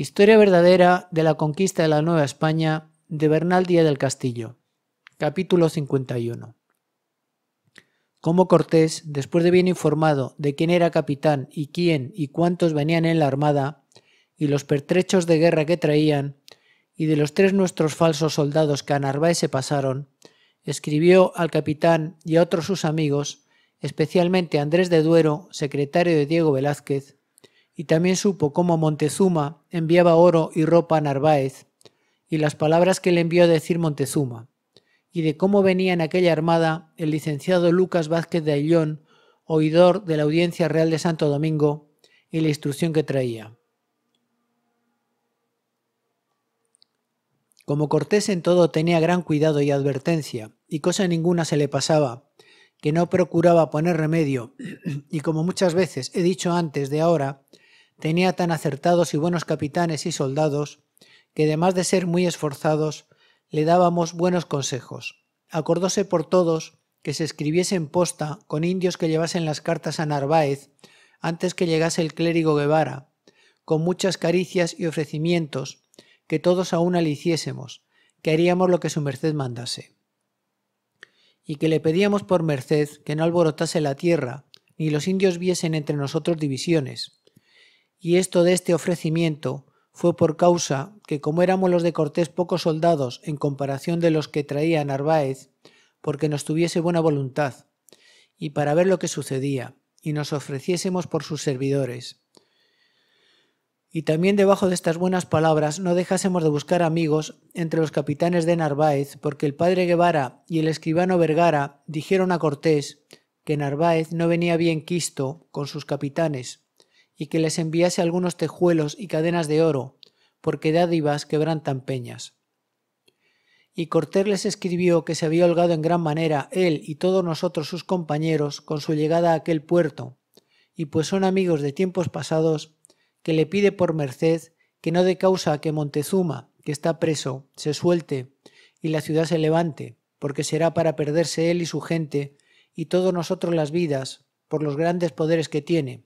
Historia verdadera de la conquista de la Nueva España de Bernal Díaz del Castillo. Capítulo 51. Cómo Cortés, después de bien informado de quién era capitán y quién y cuántos venían en la armada, y los pertrechos de guerra que traían, y de los tres nuestros falsos soldados que a Narváez se pasaron, escribió al capitán y a otros sus amigos, especialmente a Andrés de Duero, secretario de Diego Velázquez, y también supo cómo Montezuma enviaba oro y ropa a Narváez, y las palabras que le envió a decir Montezuma, y de cómo venía en aquella armada el licenciado Lucas Vázquez de Ayllón, oidor de la Audiencia Real de Santo Domingo, y la instrucción que traía. Como Cortés en todo tenía gran cuidado y advertencia, y cosa ninguna se le pasaba, que no procuraba poner remedio, y como muchas veces he dicho antes de ahora, Tenía tan acertados y buenos capitanes y soldados, que además de ser muy esforzados, le dábamos buenos consejos. Acordóse por todos que se escribiese en posta con indios que llevasen las cartas a Narváez antes que llegase el clérigo Guevara, con muchas caricias y ofrecimientos, que todos a una le hiciésemos, que haríamos lo que su merced mandase. Y que le pedíamos por merced que no alborotase la tierra, ni los indios viesen entre nosotros divisiones, y esto de este ofrecimiento fue por causa que como éramos los de Cortés pocos soldados en comparación de los que traía Narváez, porque nos tuviese buena voluntad, y para ver lo que sucedía, y nos ofreciésemos por sus servidores. Y también debajo de estas buenas palabras no dejásemos de buscar amigos entre los capitanes de Narváez, porque el padre Guevara y el escribano Vergara dijeron a Cortés que Narváez no venía bien quisto con sus capitanes, y que les enviase algunos tejuelos y cadenas de oro, porque dádivas tan peñas. Y Cortés les escribió que se había holgado en gran manera él y todos nosotros sus compañeros con su llegada a aquel puerto, y pues son amigos de tiempos pasados, que le pide por merced que no dé causa que Montezuma, que está preso, se suelte y la ciudad se levante, porque será para perderse él y su gente y todos nosotros las vidas, por los grandes poderes que tiene,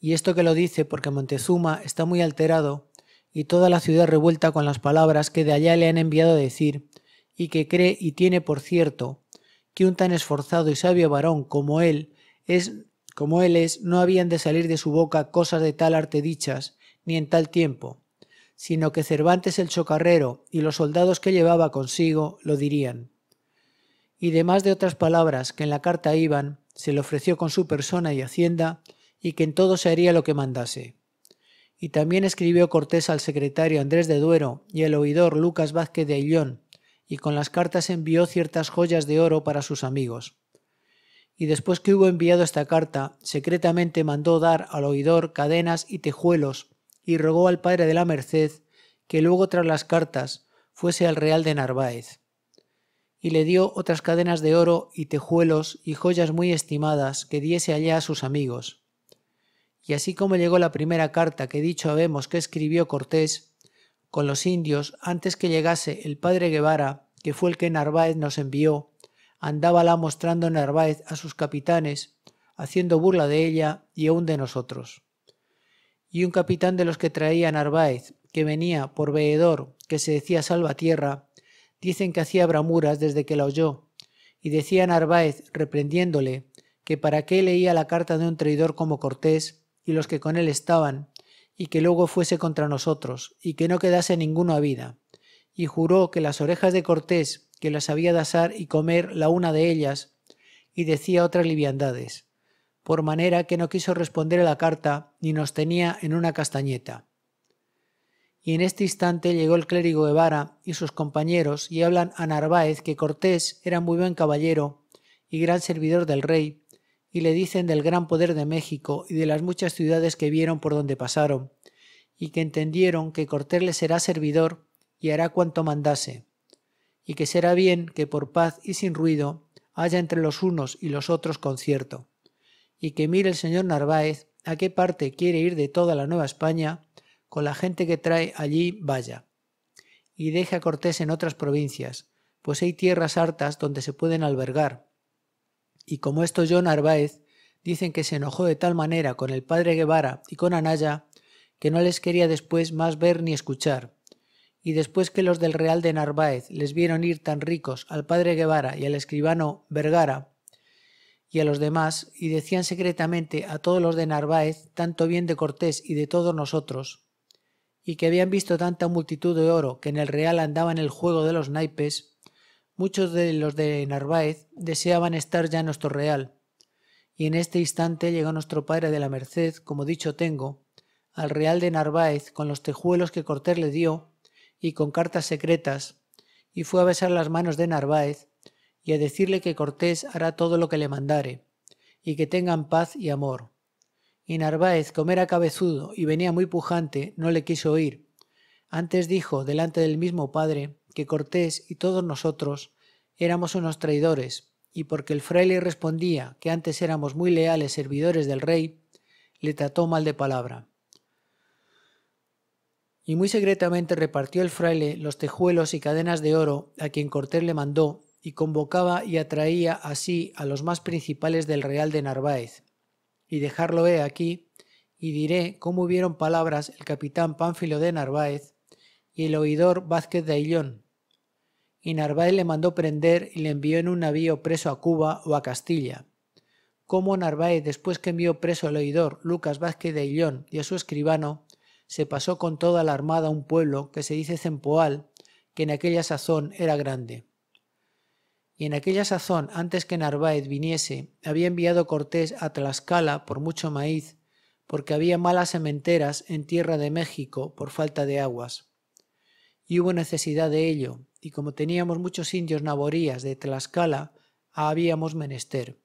y esto que lo dice porque Montezuma está muy alterado y toda la ciudad revuelta con las palabras que de allá le han enviado a decir, y que cree y tiene por cierto que un tan esforzado y sabio varón como él es como él es, no habían de salir de su boca cosas de tal arte dichas, ni en tal tiempo, sino que Cervantes el chocarrero y los soldados que llevaba consigo lo dirían. Y demás de otras palabras que en la carta iban, se le ofreció con su persona y hacienda y que en todo se haría lo que mandase. Y también escribió Cortés al secretario Andrés de Duero y al oidor Lucas Vázquez de Aillón, y con las cartas envió ciertas joyas de oro para sus amigos. Y después que hubo enviado esta carta, secretamente mandó dar al oidor cadenas y tejuelos, y rogó al padre de la Merced que luego tras las cartas fuese al Real de Narváez. Y le dio otras cadenas de oro y tejuelos y joyas muy estimadas que diese allá a sus amigos y así como llegó la primera carta que dicho habemos que escribió Cortés con los indios antes que llegase el padre Guevara, que fue el que Narváez nos envió, andábala mostrando Narváez a sus capitanes, haciendo burla de ella y aun de nosotros. Y un capitán de los que traía Narváez, que venía por veedor, que se decía Salvatierra, dicen que hacía bramuras desde que la oyó, y decía Narváez, reprendiéndole, que para qué leía la carta de un traidor como Cortés, y los que con él estaban, y que luego fuese contra nosotros, y que no quedase ninguno a vida. Y juró que las orejas de Cortés, que las había de asar y comer la una de ellas, y decía otras liviandades, por manera que no quiso responder a la carta, ni nos tenía en una castañeta. Y en este instante llegó el clérigo Guevara y sus compañeros y hablan a Narváez que Cortés era muy buen caballero y gran servidor del rey, y le dicen del gran poder de México y de las muchas ciudades que vieron por donde pasaron, y que entendieron que Cortés le será servidor y hará cuanto mandase, y que será bien que por paz y sin ruido haya entre los unos y los otros concierto, y que mire el señor Narváez a qué parte quiere ir de toda la Nueva España, con la gente que trae allí vaya, y deje a Cortés en otras provincias, pues hay tierras hartas donde se pueden albergar, y como esto John Narváez, dicen que se enojó de tal manera con el padre Guevara y con Anaya que no les quería después más ver ni escuchar. Y después que los del Real de Narváez les vieron ir tan ricos al padre Guevara y al escribano Vergara y a los demás, y decían secretamente a todos los de Narváez tanto bien de Cortés y de todos nosotros, y que habían visto tanta multitud de oro que en el Real andaba en el juego de los naipes, Muchos de los de Narváez deseaban estar ya en nuestro real, y en este instante llegó nuestro padre de la Merced, como dicho tengo, al real de Narváez con los tejuelos que Cortés le dio y con cartas secretas, y fue a besar las manos de Narváez y a decirle que Cortés hará todo lo que le mandare, y que tengan paz y amor. Y Narváez, como era cabezudo y venía muy pujante, no le quiso oír. Antes dijo delante del mismo padre que Cortés y todos nosotros éramos unos traidores, y porque el fraile respondía que antes éramos muy leales servidores del rey, le trató mal de palabra. Y muy secretamente repartió el fraile los tejuelos y cadenas de oro a quien Cortés le mandó, y convocaba y atraía así a los más principales del Real de Narváez. Y dejarlo he aquí, y diré cómo hubieron palabras el capitán Pánfilo de Narváez y el oidor Vázquez de Aillón, y Narváez le mandó prender y le envió en un navío preso a Cuba o a Castilla. Cómo Narváez, después que envió preso al oidor Lucas Vázquez de Illón y a su escribano, se pasó con toda la armada a un pueblo que se dice Cempoal, que en aquella sazón era grande. Y en aquella sazón, antes que Narváez viniese, había enviado Cortés a Tlaxcala por mucho maíz, porque había malas sementeras en tierra de México por falta de aguas. Y hubo necesidad de ello, y como teníamos muchos indios naborías de Tlaxcala, habíamos menester.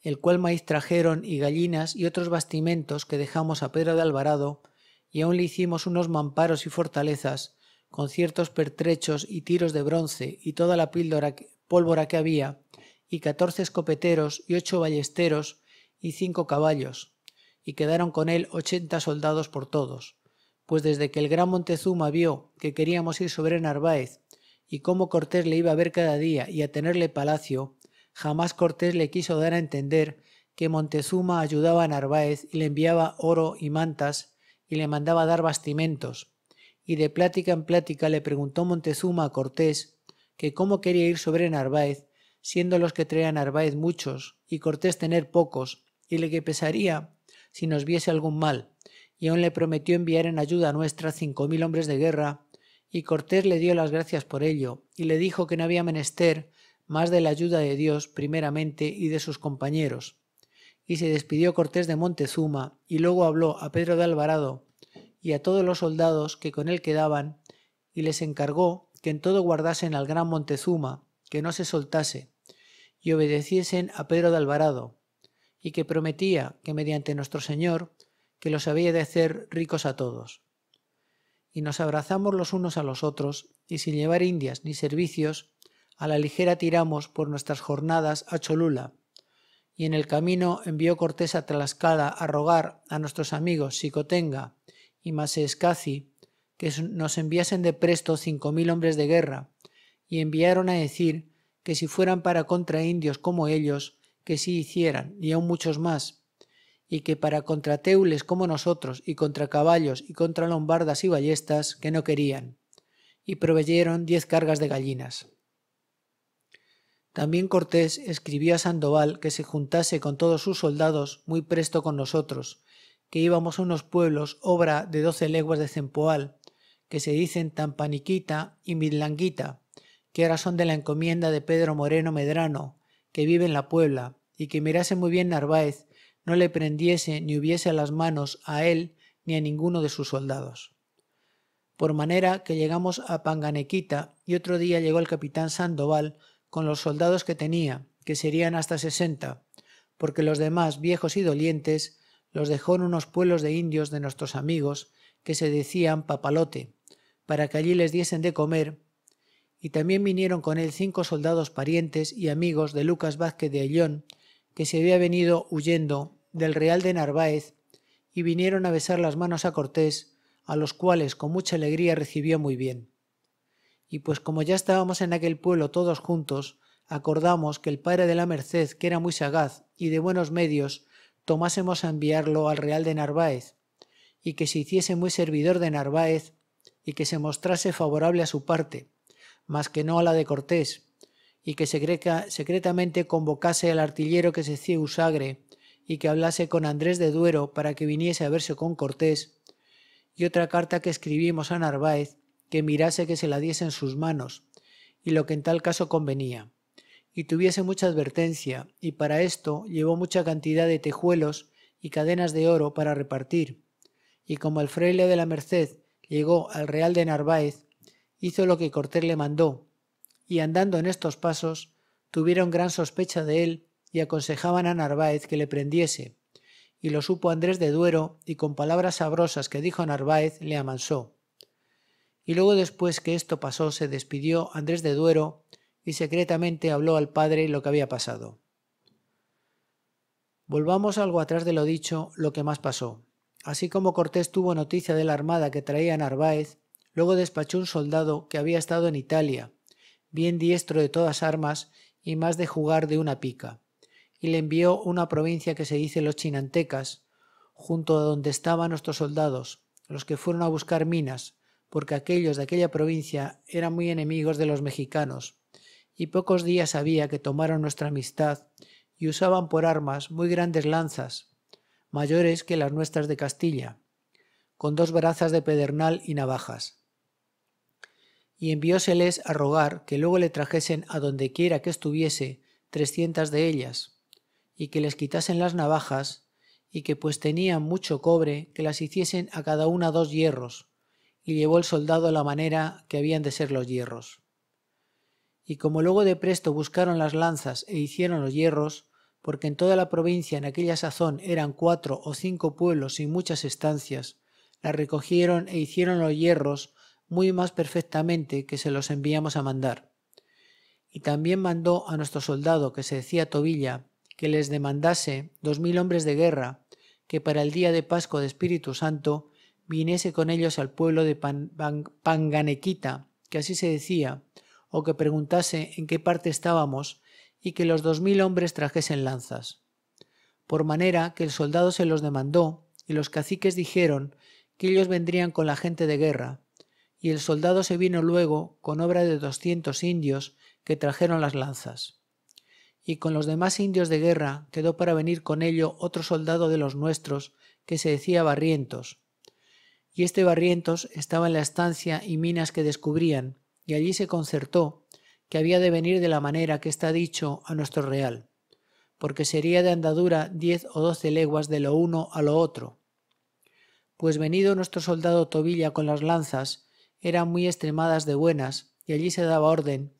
El cual maíz trajeron y gallinas y otros bastimentos que dejamos a Pedro de Alvarado, y aún le hicimos unos mamparos y fortalezas, con ciertos pertrechos y tiros de bronce y toda la píldora, pólvora que había, y catorce escopeteros y ocho ballesteros y cinco caballos, y quedaron con él ochenta soldados por todos, pues desde que el gran Montezuma vio que queríamos ir sobre Narváez y cómo Cortés le iba a ver cada día y a tenerle palacio, jamás Cortés le quiso dar a entender que Montezuma ayudaba a Narváez y le enviaba oro y mantas y le mandaba dar bastimentos. Y de plática en plática le preguntó Montezuma a Cortés que cómo quería ir sobre Narváez, siendo los que traía Narváez muchos y Cortés tener pocos, y le que pesaría si nos viese algún mal, y aún le prometió enviar en ayuda nuestra cinco mil hombres de guerra, y Cortés le dio las gracias por ello, y le dijo que no había menester más de la ayuda de Dios primeramente y de sus compañeros. Y se despidió Cortés de Montezuma, y luego habló a Pedro de Alvarado y a todos los soldados que con él quedaban, y les encargó que en todo guardasen al gran Montezuma, que no se soltase, y obedeciesen a Pedro de Alvarado, y que prometía que mediante nuestro Señor que los había de hacer ricos a todos. Y nos abrazamos los unos a los otros, y sin llevar indias ni servicios, a la ligera tiramos por nuestras jornadas a Cholula, y en el camino envió Cortés a Tlaxcala a rogar a nuestros amigos Xicotenga y Maseescaci que nos enviasen de presto cinco mil hombres de guerra, y enviaron a decir que si fueran para contra indios como ellos, que sí hicieran, y aun muchos más, y que para contra teules como nosotros, y contra caballos, y contra lombardas y ballestas, que no querían, y proveyeron diez cargas de gallinas. También Cortés escribió a Sandoval que se juntase con todos sus soldados muy presto con nosotros, que íbamos a unos pueblos, obra de doce leguas de Cempoal, que se dicen Tampaniquita y Midlanguita, que ahora son de la encomienda de Pedro Moreno Medrano, que vive en la Puebla, y que mirase muy bien Narváez no le prendiese ni hubiese las manos a él ni a ninguno de sus soldados. Por manera que llegamos a Panganequita y otro día llegó el capitán Sandoval con los soldados que tenía, que serían hasta sesenta, porque los demás viejos y dolientes los dejó en unos pueblos de indios de nuestros amigos que se decían papalote, para que allí les diesen de comer, y también vinieron con él cinco soldados parientes y amigos de Lucas Vázquez de Ayllón, que se había venido huyendo del Real de Narváez y vinieron a besar las manos a Cortés, a los cuales con mucha alegría recibió muy bien. Y pues como ya estábamos en aquel pueblo todos juntos, acordamos que el padre de la Merced, que era muy sagaz y de buenos medios, tomásemos a enviarlo al Real de Narváez, y que se hiciese muy servidor de Narváez, y que se mostrase favorable a su parte, más que no a la de Cortés, y que secretamente convocase al artillero que se hacía Usagre y que hablase con Andrés de Duero para que viniese a verse con Cortés, y otra carta que escribimos a Narváez que mirase que se la diese en sus manos, y lo que en tal caso convenía, y tuviese mucha advertencia, y para esto llevó mucha cantidad de tejuelos y cadenas de oro para repartir, y como el fraile de la Merced llegó al Real de Narváez, hizo lo que Cortés le mandó, y andando en estos pasos, tuvieron gran sospecha de él y aconsejaban a Narváez que le prendiese. Y lo supo Andrés de Duero y con palabras sabrosas que dijo Narváez le amansó. Y luego después que esto pasó se despidió Andrés de Duero y secretamente habló al padre lo que había pasado. Volvamos algo atrás de lo dicho, lo que más pasó. Así como Cortés tuvo noticia de la armada que traía Narváez, luego despachó un soldado que había estado en Italia, bien diestro de todas armas y más de jugar de una pica, y le envió una provincia que se dice los chinantecas, junto a donde estaban nuestros soldados, los que fueron a buscar minas, porque aquellos de aquella provincia eran muy enemigos de los mexicanos, y pocos días había que tomaron nuestra amistad y usaban por armas muy grandes lanzas, mayores que las nuestras de Castilla, con dos brazas de pedernal y navajas y envióseles a rogar que luego le trajesen a donde quiera que estuviese trescientas de ellas, y que les quitasen las navajas, y que pues tenían mucho cobre, que las hiciesen a cada una dos hierros, y llevó el soldado a la manera que habían de ser los hierros. Y como luego de presto buscaron las lanzas e hicieron los hierros, porque en toda la provincia en aquella sazón eran cuatro o cinco pueblos y muchas estancias, las recogieron e hicieron los hierros muy más perfectamente que se los enviamos a mandar. Y también mandó a nuestro soldado que se decía Tobilla que les demandase dos mil hombres de guerra, que para el día de Pascua de Espíritu Santo viniese con ellos al pueblo de Panganequita, que así se decía, o que preguntase en qué parte estábamos, y que los dos mil hombres trajesen lanzas. Por manera que el soldado se los demandó, y los caciques dijeron que ellos vendrían con la gente de guerra, y el soldado se vino luego con obra de doscientos indios que trajeron las lanzas. Y con los demás indios de guerra quedó para venir con ello otro soldado de los nuestros que se decía Barrientos. Y este Barrientos estaba en la estancia y minas que descubrían, y allí se concertó que había de venir de la manera que está dicho a nuestro real, porque sería de andadura diez o doce leguas de lo uno a lo otro. Pues venido nuestro soldado Tobilla con las lanzas, eran muy extremadas de buenas, y allí se daba orden,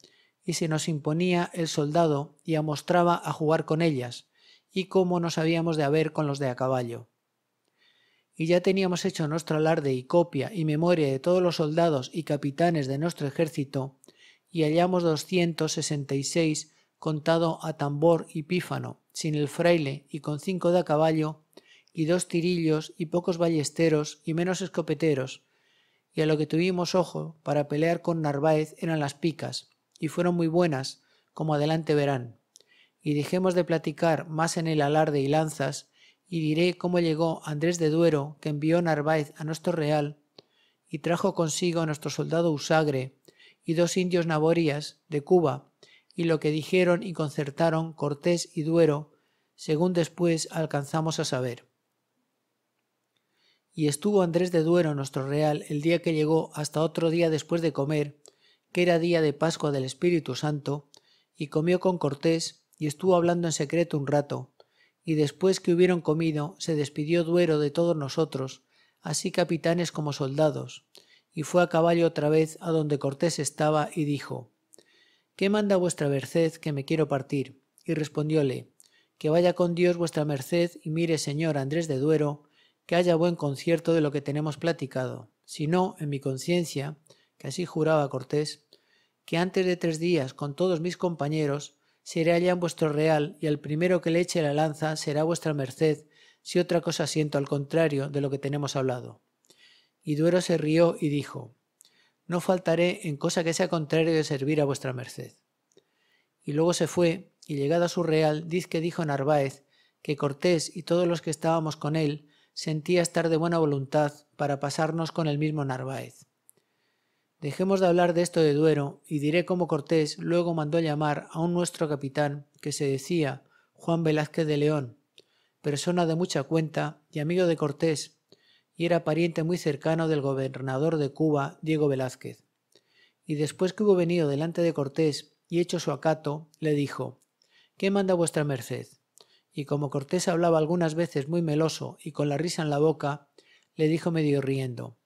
y se nos imponía el soldado y amostraba a jugar con ellas, y cómo nos habíamos de haber con los de a caballo. Y ya teníamos hecho nuestro alarde y copia y memoria de todos los soldados y capitanes de nuestro ejército, y hallamos doscientos sesenta y seis contado a tambor y pífano, sin el fraile y con cinco de a caballo, y dos tirillos y pocos ballesteros y menos escopeteros, y a lo que tuvimos ojo para pelear con Narváez eran las picas, y fueron muy buenas, como adelante verán. Y dejemos de platicar más en el alarde y lanzas, y diré cómo llegó Andrés de Duero, que envió Narváez a nuestro real, y trajo consigo a nuestro soldado Usagre, y dos indios naborías de Cuba, y lo que dijeron y concertaron Cortés y Duero, según después alcanzamos a saber. Y estuvo Andrés de Duero, nuestro real, el día que llegó hasta otro día después de comer, que era día de Pascua del Espíritu Santo, y comió con Cortés, y estuvo hablando en secreto un rato, y después que hubieron comido, se despidió Duero de todos nosotros, así capitanes como soldados, y fue a caballo otra vez a donde Cortés estaba, y dijo ¿Qué manda vuestra merced que me quiero partir? Y respondióle Que vaya con Dios vuestra merced y mire, señor Andrés de Duero, que haya buen concierto de lo que tenemos platicado, sino en mi conciencia, que así juraba Cortés, que antes de tres días con todos mis compañeros seré allá en vuestro real y al primero que le eche la lanza será vuestra merced si otra cosa siento al contrario de lo que tenemos hablado. Y Duero se rió y dijo, No faltaré en cosa que sea contrario de servir a vuestra merced. Y luego se fue, y llegado a su real, diz que dijo Narváez que Cortés y todos los que estábamos con él sentía estar de buena voluntad para pasarnos con el mismo Narváez. Dejemos de hablar de esto de Duero y diré cómo Cortés luego mandó llamar a un nuestro capitán que se decía Juan Velázquez de León, persona de mucha cuenta y amigo de Cortés, y era pariente muy cercano del gobernador de Cuba, Diego Velázquez. Y después que hubo venido delante de Cortés y hecho su acato, le dijo ¿Qué manda vuestra merced? y como Cortés hablaba algunas veces muy meloso y con la risa en la boca, le dijo medio riendo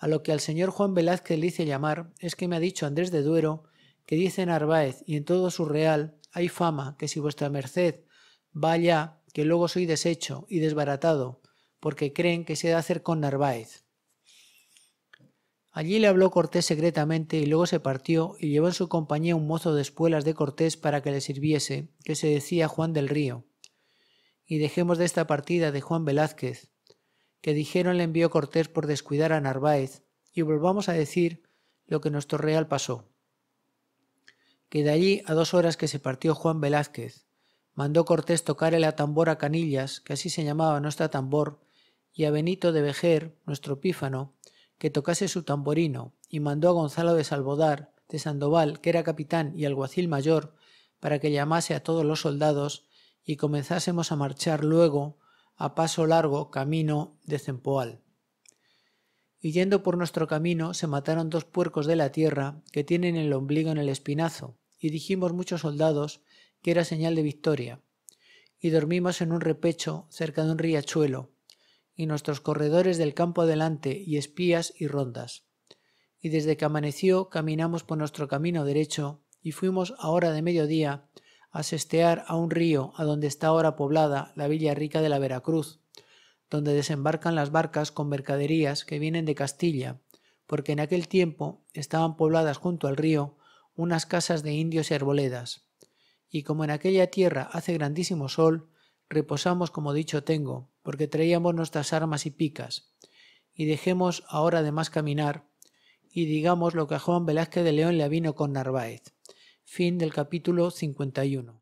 a lo que al señor Juan Velázquez le hice llamar es que me ha dicho Andrés de Duero que dice Narváez y en todo su real hay fama que si vuestra merced vaya que luego soy deshecho y desbaratado, porque creen que se ha de hacer con Narváez. Allí le habló Cortés secretamente y luego se partió y llevó en su compañía un mozo de espuelas de Cortés para que le sirviese, que se decía Juan del Río y dejemos de esta partida de Juan Velázquez, que dijeron le envió Cortés por descuidar a Narváez, y volvamos a decir lo que nuestro real pasó. Que de allí a dos horas que se partió Juan Velázquez, mandó Cortés tocar el atambor a Canillas, que así se llamaba nuestro tambor, y a Benito de Vejer, nuestro pífano, que tocase su tamborino, y mandó a Gonzalo de Salvodar, de Sandoval, que era capitán y alguacil mayor, para que llamase a todos los soldados y comenzásemos a marchar luego a paso largo camino de Cempoal. Y yendo por nuestro camino se mataron dos puercos de la tierra que tienen el ombligo en el espinazo, y dijimos muchos soldados que era señal de victoria. Y dormimos en un repecho cerca de un riachuelo, y nuestros corredores del campo adelante y espías y rondas. Y desde que amaneció caminamos por nuestro camino derecho, y fuimos a hora de mediodía a sestear a un río a donde está ahora poblada la villa rica de la Veracruz, donde desembarcan las barcas con mercaderías que vienen de Castilla, porque en aquel tiempo estaban pobladas junto al río unas casas de indios y arboledas. Y como en aquella tierra hace grandísimo sol, reposamos como dicho tengo, porque traíamos nuestras armas y picas. Y dejemos ahora de más caminar, y digamos lo que a Juan Velázquez de León le vino con Narváez. Fin del capítulo 51.